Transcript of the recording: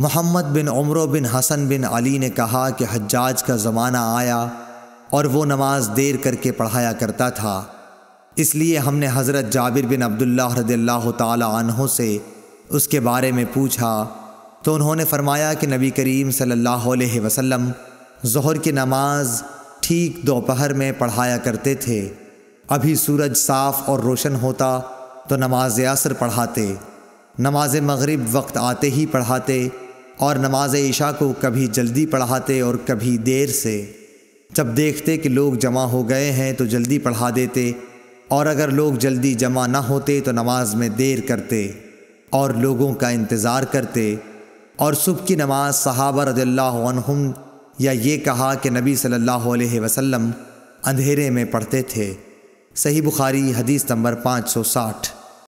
मोहम्मद बिन उमर बिन हसन बिन अली ने कहा कि हज्जाज का ज़माना आया और वो नमाज देर करके पढ़ाया करता था इसलिए हमने हज़रत जाबिर बिन अब्दुल्ला रदील्ला तहों से उसके बारे में पूछा तो उन्होंने फरमाया कि नबी करीम सल्लल्लाहु अलैहि वसल्लम जहर की नमाज ठीक दोपहर में पढ़ाया करते थे अभी सूरज साफ़ और रोशन होता तो नमाज असर पढ़ाते नमाज मगरिब वक्त आते ही पढ़ाते और नमाज ईशा को कभी जल्दी पढ़ाते और कभी देर से जब देखते कि लोग जमा हो गए हैं तो जल्दी पढ़ा देते और अगर लोग जल्दी जमा ना होते तो नमाज में देर करते और लोगों का इंतज़ार करते और सुबह की नमाज सहाबा रदम या ये कहा कि नबी सल्लल्लाहु अलैहि वसल्लम अंधेरे में पढ़ते थे सही बुखारी हदीस नंबर 560